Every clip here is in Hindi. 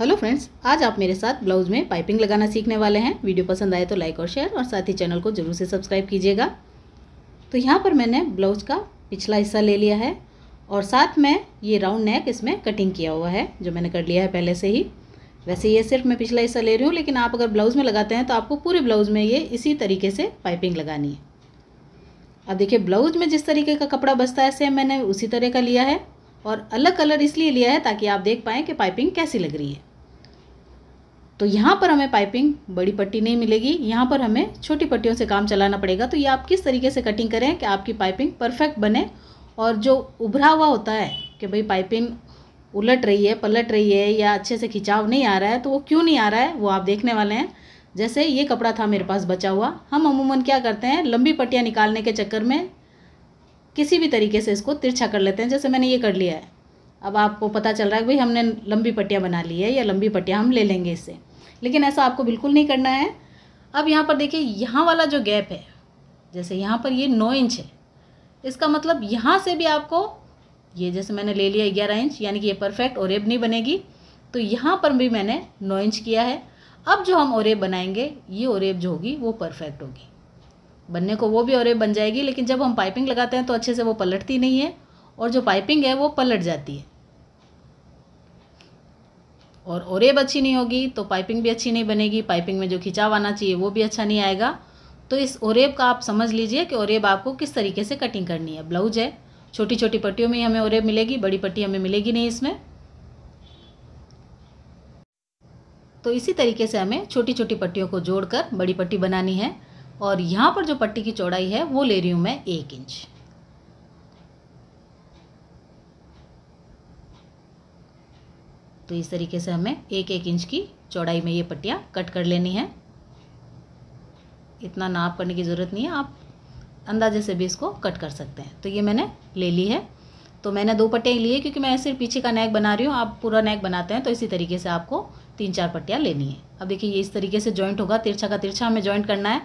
हेलो फ्रेंड्स आज आप मेरे साथ ब्लाउज़ में पाइपिंग लगाना सीखने वाले हैं वीडियो पसंद आए तो लाइक और शेयर और साथ ही चैनल को जरूर से सब्सक्राइब कीजिएगा तो यहाँ पर मैंने ब्लाउज का पिछला हिस्सा ले लिया है और साथ में ये राउंड नेक इसमें कटिंग किया हुआ है जो मैंने कर लिया है पहले से ही वैसे ये सिर्फ मैं पिछला हिस्सा ले रही हूँ लेकिन आप अगर ब्लाउज़ में लगाते हैं तो आपको पूरे ब्लाउज़ में ये इसी तरीके से पाइपिंग लगानी है अब देखिए ब्लाउज में जिस तरीके का कपड़ा बसता है सेम मैंने उसी तरह का लिया है और अलग कलर इसलिए लिया है ताकि आप देख पाएँ कि पाइपिंग कैसी लग रही है तो यहाँ पर हमें पाइपिंग बड़ी पट्टी नहीं मिलेगी यहाँ पर हमें छोटी पट्टियों से काम चलाना पड़ेगा तो ये आप किस तरीके से कटिंग करें कि आपकी पाइपिंग परफेक्ट बने और जो उभरा हुआ होता है कि भाई पाइपिंग उलट रही है पलट रही है या अच्छे से खिंचाव नहीं आ रहा है तो वो क्यों नहीं आ रहा है वो आप देखने वाले हैं जैसे ये कपड़ा था मेरे पास बचा हुआ हम अमूमन क्या करते हैं लंबी पट्टियाँ निकालने के चक्कर में किसी भी तरीके से इसको तिरछा कर लेते हैं जैसे मैंने ये कर लिया है अब आपको पता चल रहा है भाई हमने लंबी पट्टियाँ बना ली है या लंबी पट्टियाँ हम ले लेंगे इससे लेकिन ऐसा आपको बिल्कुल नहीं करना है अब यहाँ पर देखिए यहाँ वाला जो गैप है जैसे यहाँ पर ये नौ इंच है इसका मतलब यहाँ से भी आपको ये जैसे मैंने ले लिया ग्यारह इंच यानी कि ये परफेक्ट औरब नहीं बनेगी तो यहाँ पर भी मैंने नौ इंच किया है अब जो हम औरब बनाएंगे ये ओरेब जो होगी वो परफेक्ट होगी बनने को वो भी औरब बन जाएगी लेकिन जब हम पाइपिंग लगाते हैं तो अच्छे से वो पलटती नहीं है और जो पाइपिंग है वो पलट जाती है और ओरेब अच्छी नहीं होगी तो पाइपिंग भी अच्छी नहीं बनेगी पाइपिंग में जो खिंचाव आना चाहिए वो भी अच्छा नहीं आएगा तो इस ओरेब का आप समझ लीजिए कि ओरेब आपको किस तरीके से कटिंग करनी है ब्लाउज है छोटी छोटी पट्टियों में ही हमें ओरेब मिलेगी बड़ी पट्टी हमें मिलेगी नहीं इसमें तो इसी तरीके से हमें छोटी छोटी पट्टियों को जोड़कर बड़ी पट्टी बनानी है और यहाँ पर जो पट्टी की चौड़ाई है वो ले रही हूँ मैं एक इंच तो इस तरीके से हमें एक एक इंच की चौड़ाई में ये पट्टियाँ कट कर लेनी है इतना नाप करने की ज़रूरत नहीं है आप अंदाजे से भी इसको कट कर सकते हैं तो ये मैंने ले ली है तो मैंने दो पट्टियाँ ली है क्योंकि मैं सिर्फ पीछे का नेक बना रही हूँ आप पूरा नेक बनाते हैं तो इसी तरीके से आपको तीन चार पट्टियाँ लेनी है अब देखिए ये इस तरीके से जॉइंट होगा तिरछा का तिरछा हमें जॉइंट करना है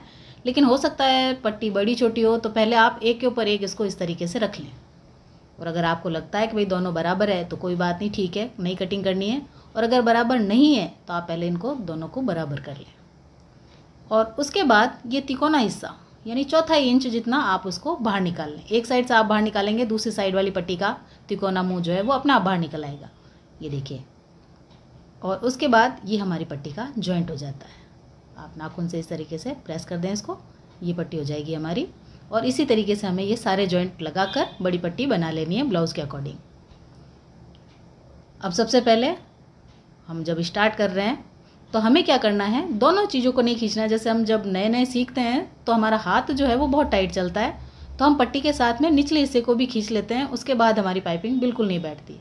लेकिन हो सकता है पट्टी बड़ी छोटी हो तो पहले आप एक के ऊपर एक इसको इस तरीके से रख लें और अगर आपको लगता है कि भाई दोनों बराबर है तो कोई बात नहीं ठीक है नई कटिंग करनी है और अगर बराबर नहीं है तो आप पहले इनको दोनों को बराबर कर लें और उसके बाद ये तिकोना हिस्सा यानी चौथा इंच जितना आप उसको बाहर निकाल लें एक साइड से आप बाहर निकालेंगे दूसरी साइड वाली पट्टी का तिकोना मुँह जो है वो अपना बाहर निकल आएगा ये देखिए और उसके बाद ये हमारी पट्टी का जॉइंट हो जाता है आप नाखून से इस तरीके से प्रेस कर दें इसको ये पट्टी हो जाएगी हमारी और इसी तरीके से हमें ये सारे जॉइंट लगाकर बड़ी पट्टी बना लेनी है ब्लाउज़ के अकॉर्डिंग अब सबसे पहले हम जब स्टार्ट कर रहे हैं तो हमें क्या करना है दोनों चीज़ों को नहीं खींचना जैसे हम जब नए नए सीखते हैं तो हमारा हाथ जो है वो बहुत टाइट चलता है तो हम पट्टी के साथ में निचले हिस्से को भी खींच लेते हैं उसके बाद हमारी पाइपिंग बिल्कुल नहीं बैठती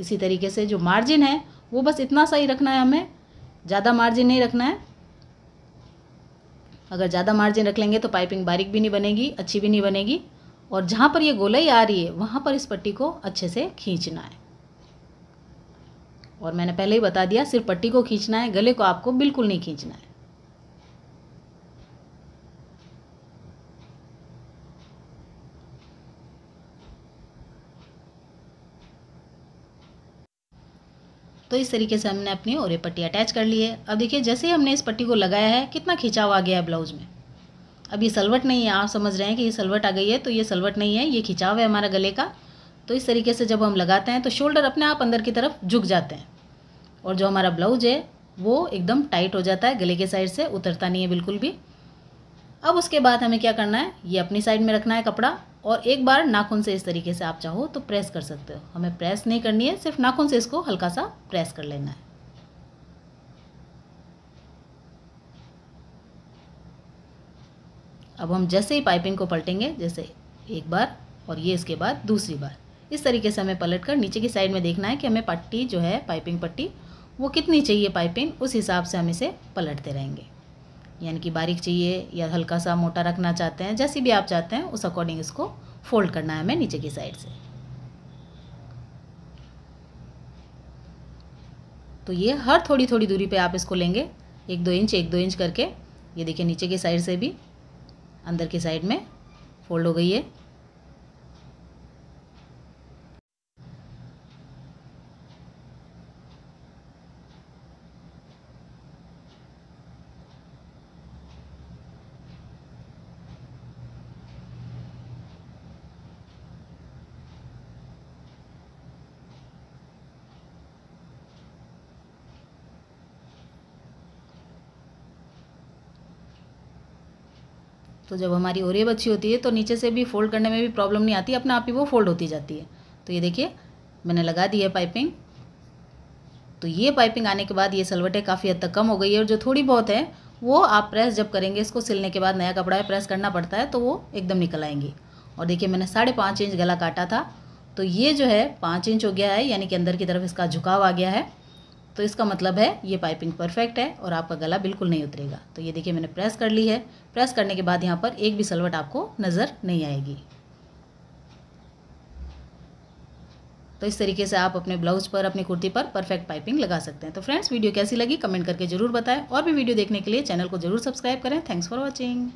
इसी तरीके से जो मार्जिन है वो बस इतना सा ही रखना है हमें ज़्यादा मार्जिन नहीं रखना है अगर ज़्यादा मार्जिन रख लेंगे तो पाइपिंग बारीक भी नहीं बनेगी अच्छी भी नहीं बनेगी और जहाँ पर ये गोलाई आ रही है वहाँ पर इस पट्टी को अच्छे से खींचना है और मैंने पहले ही बता दिया सिर्फ पट्टी को खींचना है गले को आपको बिल्कुल नहीं खींचना है तो इस तरीके से हमने अपनी ओरे पट्टी अटैच कर ली है अब देखिए जैसे ही हमने इस पट्टी को लगाया है कितना खिंचाव आ गया है ब्लाउज में अब ये सलवट नहीं है आप समझ रहे हैं कि ये सलवट आ गई है तो ये सलवट नहीं है ये खिंचाव है हमारा गले का तो इस तरीके से जब हम लगाते हैं तो शोल्डर अपने आप अंदर की तरफ झुक जाते हैं और जो हमारा ब्लाउज है वो एकदम टाइट हो जाता है गले के साइड से उतरता नहीं है बिल्कुल भी अब उसके बाद हमें क्या करना है ये अपनी साइड में रखना है कपड़ा और एक बार नाखून से इस तरीके से आप चाहो तो प्रेस कर सकते हो हमें प्रेस नहीं करनी है सिर्फ नाखून से इसको हल्का सा प्रेस कर लेना है अब हम जैसे ही पाइपिंग को पलटेंगे जैसे एक बार और ये इसके बाद दूसरी बार इस तरीके से हमें पलट कर नीचे की साइड में देखना है कि हमें पट्टी जो है पाइपिंग पट्टी वो कितनी चाहिए पाइपिंग उस हिसाब से हम इसे पलटते रहेंगे यानी कि बारीक चाहिए या हल्का सा मोटा रखना चाहते हैं जैसी भी आप चाहते हैं उस अकॉर्डिंग इसको फोल्ड करना है हमें नीचे की साइड से तो ये हर थोड़ी थोड़ी दूरी पे आप इसको लेंगे एक दो इंच एक दो इंच करके ये देखिए नीचे की साइड से भी अंदर की साइड में फोल्ड हो गई है तो जब हमारी और अच्छी होती है तो नीचे से भी फोल्ड करने में भी प्रॉब्लम नहीं आती अपने आप ही वो फोल्ड होती जाती है तो ये देखिए मैंने लगा दी है पाइपिंग तो ये पाइपिंग आने के बाद ये सलवटें काफ़ी हद तक कम हो गई है और जो थोड़ी बहुत है वो आप प्रेस जब करेंगे इसको सिलने के बाद नया कपड़ा है प्रेस करना पड़ता है तो वो एकदम निकल आएंगी और देखिए मैंने साढ़े पाँच इंच गला काटा था तो ये जो है पाँच इंच हो गया है यानी कि अंदर की तरफ इसका झुकाव आ गया है तो इसका मतलब है ये पाइपिंग परफेक्ट है और आपका गला बिल्कुल नहीं उतरेगा तो ये देखिए मैंने प्रेस कर ली है प्रेस करने के बाद यहाँ पर एक भी सलवट आपको नज़र नहीं आएगी तो इस तरीके से आप अपने ब्लाउज पर अपनी कुर्ती पर परफेक्ट पाइपिंग लगा सकते हैं तो फ्रेंड्स वीडियो कैसी लगी कमेंट करके जरूर बताएं और भी वीडियो देखने के लिए चैनल को जरूर सब्सक्राइब करें थैंक्स फॉर वॉचिंग